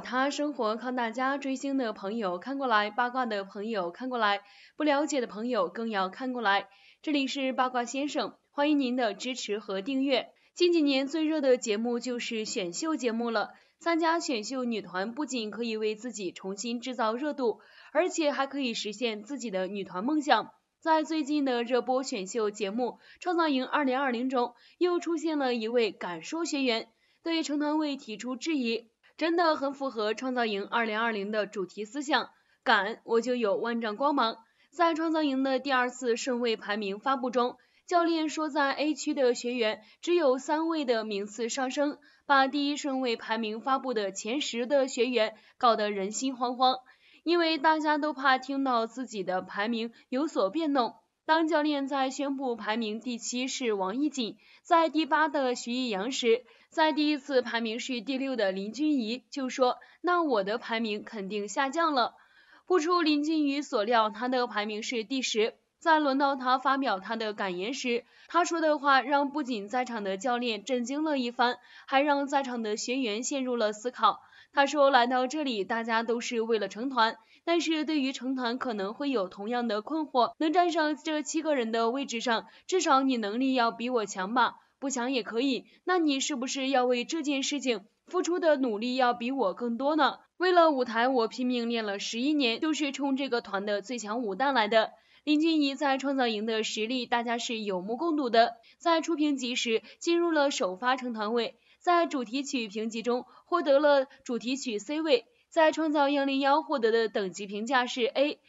他生活靠大家，追星的朋友看过来，八卦的朋友看过来，不了解的朋友更要看过来。这里是八卦先生，欢迎您的支持和订阅。近几年最热的节目就是选秀节目了。参加选秀女团不仅可以为自己重新制造热度，而且还可以实现自己的女团梦想。在最近的热播选秀节目《创造营2020》中，又出现了一位敢说学员，对成团位提出质疑。真的很符合《创造营二零二零的主题思想，敢我就有万丈光芒。在《创造营》的第二次顺位排名发布中，教练说在 A 区的学员只有三位的名次上升，把第一顺位排名发布的前十的学员搞得人心惶惶，因为大家都怕听到自己的排名有所变动。当教练在宣布排名第七是王艺瑾，在第八的徐艺洋时，在第一次排名是第六的林君怡就说：“那我的排名肯定下降了。”不出林君怡所料，他的排名是第十。在轮到他发表他的感言时，他说的话让不仅在场的教练震惊了一番，还让在场的学员陷入了思考。他说：“来到这里，大家都是为了成团，但是对于成团可能会有同样的困惑，能站上这七个人的位置上，至少你能力要比我强吧。”不想也可以，那你是不是要为这件事情付出的努力要比我更多呢？为了舞台，我拼命练了十一年，就是冲这个团的最强舞担来的。林俊怡在创造营的实力大家是有目共睹的，在初评级时进入了首发成团位，在主题曲评级中获得了主题曲 C 位，在创造幺零幺获得的等级评价是 A，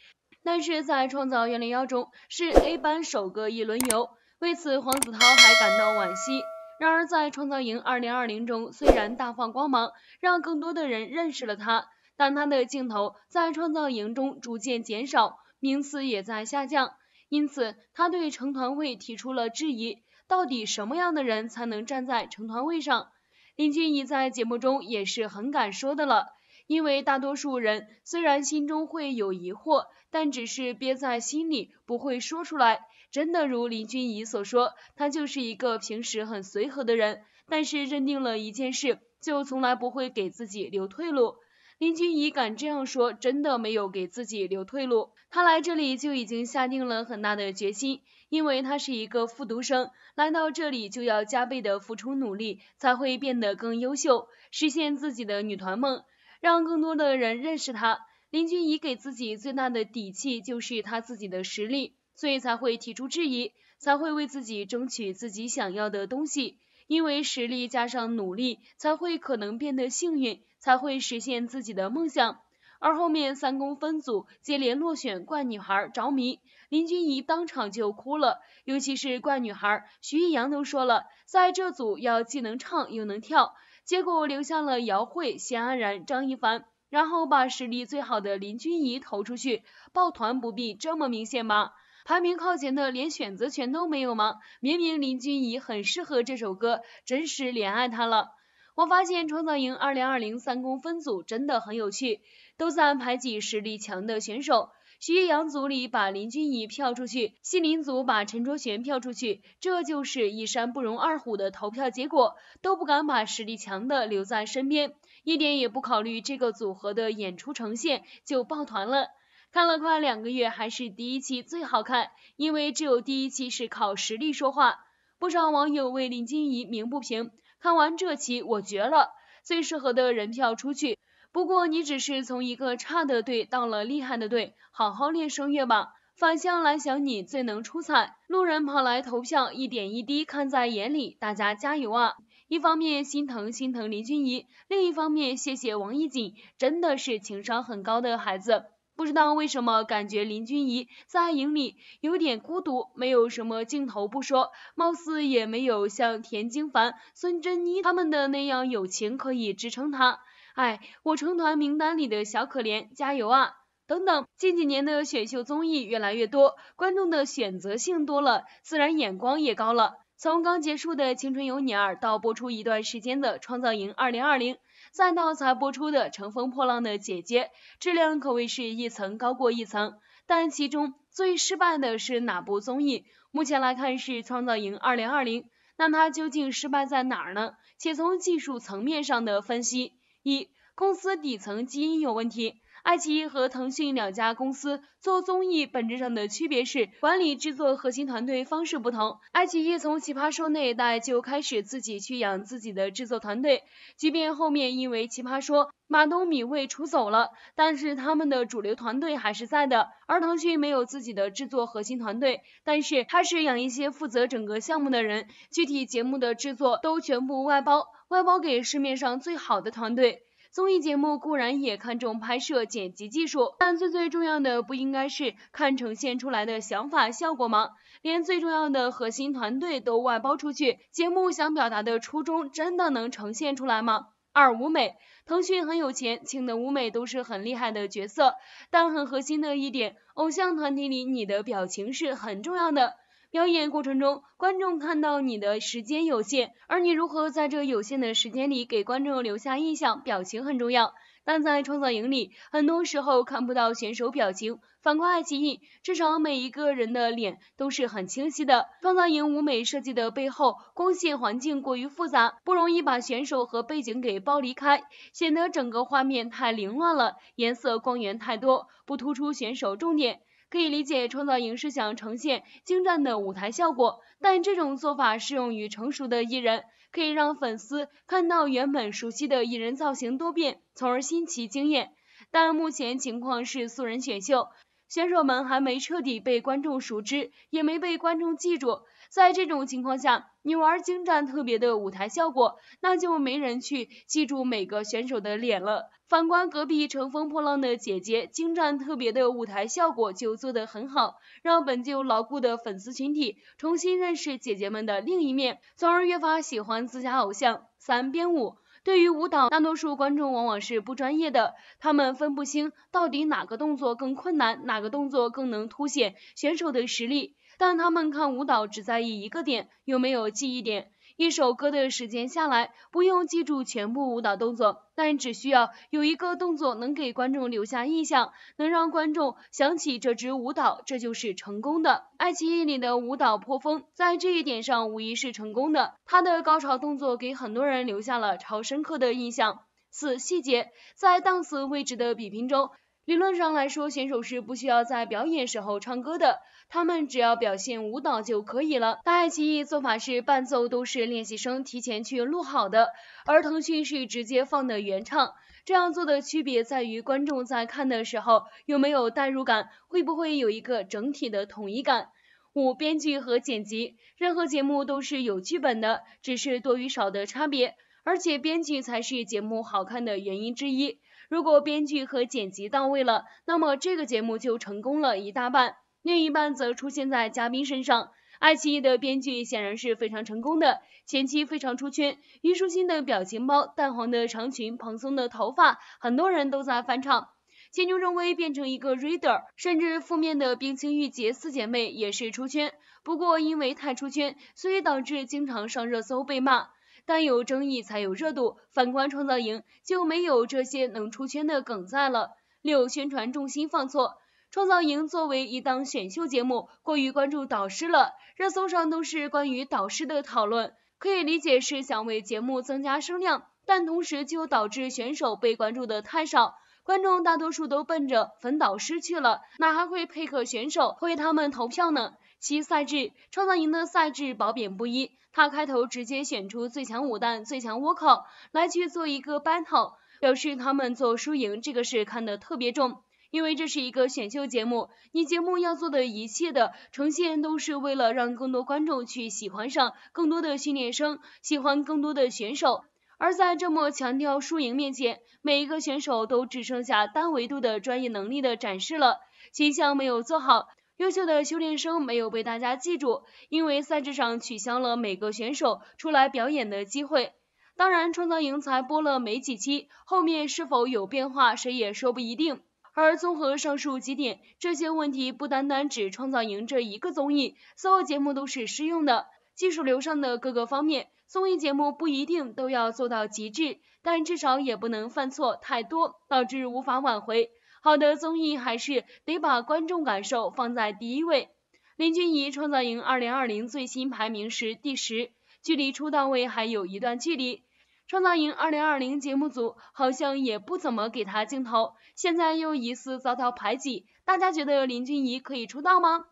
但是在创造幺零幺中是 A 班首个一轮游。为此，黄子韬还感到惋惜。然而，在《创造营二零二零中，虽然大放光芒，让更多的人认识了他，但他的镜头在《创造营》中逐渐减少，名次也在下降。因此，他对成团位提出了质疑：到底什么样的人才能站在成团位上？林俊逸在节目中也是很敢说的了。因为大多数人虽然心中会有疑惑，但只是憋在心里，不会说出来。真的如林君怡所说，她就是一个平时很随和的人，但是认定了一件事，就从来不会给自己留退路。林君怡敢这样说，真的没有给自己留退路。她来这里就已经下定了很大的决心，因为她是一个复读生，来到这里就要加倍的付出努力，才会变得更优秀，实现自己的女团梦。让更多的人认识他。林俊怡给自己最大的底气就是他自己的实力，所以才会提出质疑，才会为自己争取自己想要的东西。因为实力加上努力，才会可能变得幸运，才会实现自己的梦想。而后面三公分组接连落选，怪女孩着迷，林俊怡当场就哭了。尤其是怪女孩，徐艺洋都说了，在这组要既能唱又能跳。结果留下了姚慧、谢安然、张一凡，然后把实力最好的林君怡投出去，抱团不必这么明显吗？排名靠前的连选择权都没有吗？明明林君怡很适合这首歌，真是怜爱他了。我发现《创造营2020》三公分组真的很有趣，都在排挤实力强的选手。徐艺洋组里把林君怡票出去，谢林组把陈卓璇票出去，这就是一山不容二虎的投票结果，都不敢把实力强的留在身边，一点也不考虑这个组合的演出呈现就抱团了。看了快两个月，还是第一期最好看，因为只有第一期是靠实力说话。不少网友为林君怡鸣不平，看完这期我绝了，最适合的人票出去。不过你只是从一个差的队到了厉害的队，好好练声乐吧。反向来想你最能出彩，路人跑来投票，一点一滴看在眼里，大家加油啊！一方面心疼心疼林君怡，另一方面谢谢王一瑾，真的是情商很高的孩子。不知道为什么感觉林君怡在营里有点孤独，没有什么镜头不说，貌似也没有像田京凡、孙珍妮他们的那样友情可以支撑她。哎，我成团名单里的小可怜，加油啊！等等，近几年的选秀综艺越来越多，观众的选择性多了，自然眼光也高了。从刚结束的《青春有你二》到播出一段时间的《创造营二零二零》，再到才播出的《乘风破浪的姐姐》，质量可谓是一层高过一层。但其中最失败的是哪部综艺？目前来看是《创造营二零二零》，那它究竟失败在哪儿呢？且从技术层面上的分析。一公司底层基因有问题。爱奇艺和腾讯两家公司做综艺本质上的区别是管理制作核心团队方式不同。爱奇艺从《奇葩说》那一代就开始自己去养自己的制作团队，即便后面因为《奇葩说》，马东、米未出走了，但是他们的主流团队还是在的。而腾讯没有自己的制作核心团队，但是他是养一些负责整个项目的人，具体节目的制作都全部外包，外包给市面上最好的团队。综艺节目固然也看重拍摄、剪辑技术，但最最重要的不应该是看呈现出来的想法效果吗？连最重要的核心团队都外包出去，节目想表达的初衷真的能呈现出来吗？二舞美，腾讯很有钱，请的舞美都是很厉害的角色，但很核心的一点，偶像团体里你的表情是很重要的。表演过程中，观众看到你的时间有限，而你如何在这有限的时间里给观众留下印象，表情很重要。但在创造营里，很多时候看不到选手表情。反观爱奇艺，至少每一个人的脸都是很清晰的。创造营舞美设计的背后，光线环境过于复杂，不容易把选手和背景给包离开，显得整个画面太凌乱了，颜色光源太多，不突出选手重点。可以理解，创造营是想呈现精湛的舞台效果，但这种做法适用于成熟的艺人，可以让粉丝看到原本熟悉的艺人造型多变，从而新奇惊艳。但目前情况是素人选秀。选手们还没彻底被观众熟知，也没被观众记住。在这种情况下，你玩精湛特别的舞台效果，那就没人去记住每个选手的脸了。反观隔壁《乘风破浪》的姐姐，精湛特别的舞台效果就做得很好，让本就牢固的粉丝群体重新认识姐姐们的另一面，从而越发喜欢自家偶像。三编舞。对于舞蹈，大多数观众往往是不专业的，他们分不清到底哪个动作更困难，哪个动作更能凸显选手的实力，但他们看舞蹈只在意一个点，有没有记忆点。一首歌的时间下来，不用记住全部舞蹈动作，但只需要有一个动作能给观众留下印象，能让观众想起这支舞蹈，这就是成功的。爱奇艺里的舞蹈颇丰，在这一点上无疑是成功的，它的高潮动作给很多人留下了超深刻的印象。四细节，在档次位置的比拼中。理论上来说，选手是不需要在表演时候唱歌的，他们只要表现舞蹈就可以了。但爱奇艺做法是伴奏都是练习生提前去录好的，而腾讯是直接放的原唱。这样做的区别在于观众在看的时候有没有代入感，会不会有一个整体的统一感。五、编剧和剪辑，任何节目都是有剧本的，只是多与少的差别，而且编剧才是节目好看的原因之一。如果编剧和剪辑到位了，那么这个节目就成功了一大半，另一半则出现在嘉宾身上。爱奇艺的编剧显然是非常成功的，前期非常出圈，虞书欣的表情包、淡黄的长裙、蓬松的头发，很多人都在翻唱。金牛正威变成一个 reader，甚至负面的冰清玉洁四姐妹也是出圈，不过因为太出圈，所以导致经常上热搜被骂。但有争议才有热度，反观创造营就没有这些能出圈的梗在了。六宣传重心放错，创造营作为一档选秀节目，过于关注导师了，热搜上都是关于导师的讨论，可以理解是想为节目增加声量，但同时就导致选手被关注的太少。观众大多数都奔着粉导师去了，哪还会配合选手为他们投票呢？其赛制《创造营》的赛制褒贬不一，他开头直接选出最强五弹、最强倭寇来去做一个 battle，表示他们做输赢这个事看得特别重，因为这是一个选秀节目，你节目要做的一切的呈现都是为了让更多观众去喜欢上更多的训练生，喜欢更多的选手。而在这么强调输赢面前，每一个选手都只剩下单维度的专业能力的展示了，形象没有做好，优秀的修炼生没有被大家记住，因为赛制上取消了每个选手出来表演的机会。当然，创造营才播了没几期，后面是否有变化，谁也说不一定。而综合上述几点，这些问题不单单只创造营这一个综艺，所有节目都是适用的，技术流上的各个方面。综艺节目不一定都要做到极致，但至少也不能犯错太多，导致无法挽回。好的综艺还是得把观众感受放在第一位。林俊怡创造营二零二零最新排名是第十，距离出道位还有一段距离。创造营二零二零节目组好像也不怎么给他镜头，现在又疑似遭到排挤，大家觉得林俊怡可以出道吗？